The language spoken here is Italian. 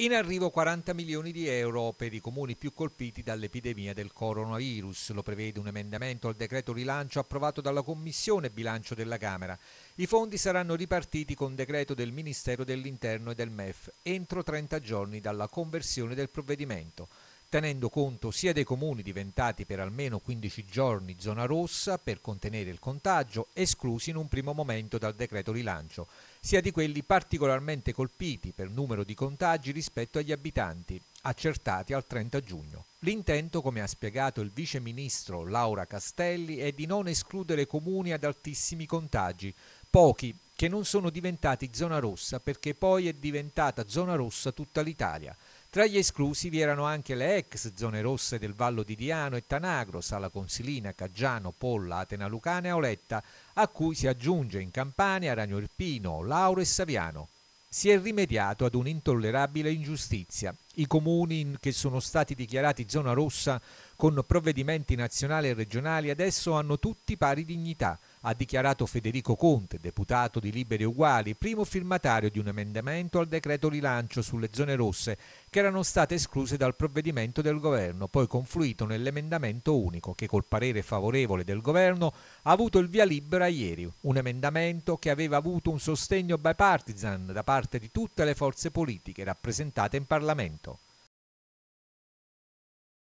In arrivo 40 milioni di euro per i comuni più colpiti dall'epidemia del coronavirus. Lo prevede un emendamento al decreto rilancio approvato dalla Commissione bilancio della Camera. I fondi saranno ripartiti con decreto del Ministero dell'Interno e del MEF entro 30 giorni dalla conversione del provvedimento tenendo conto sia dei comuni diventati per almeno 15 giorni zona rossa per contenere il contagio, esclusi in un primo momento dal decreto rilancio, sia di quelli particolarmente colpiti per numero di contagi rispetto agli abitanti, accertati al 30 giugno. L'intento, come ha spiegato il vice ministro Laura Castelli, è di non escludere comuni ad altissimi contagi, pochi che non sono diventati zona rossa perché poi è diventata zona rossa tutta l'Italia. Tra gli esclusi vi erano anche le ex zone rosse del Vallo di Diano e Tanagro, Sala Consilina, Caggiano, Polla, Atena Lucana e Auletta, a cui si aggiunge in Campania Ragno Irpino, Lauro e Saviano si è rimediato ad un'intollerabile ingiustizia. I comuni che sono stati dichiarati zona rossa con provvedimenti nazionali e regionali adesso hanno tutti pari dignità ha dichiarato Federico Conte, deputato di Liberi Uguali, primo firmatario di un emendamento al decreto rilancio sulle zone rosse che erano state escluse dal provvedimento del governo, poi confluito nell'emendamento unico che col parere favorevole del governo ha avuto il via libera ieri, un emendamento che aveva avuto un sostegno bipartisan da parte di tutte le forze politiche rappresentate in Parlamento.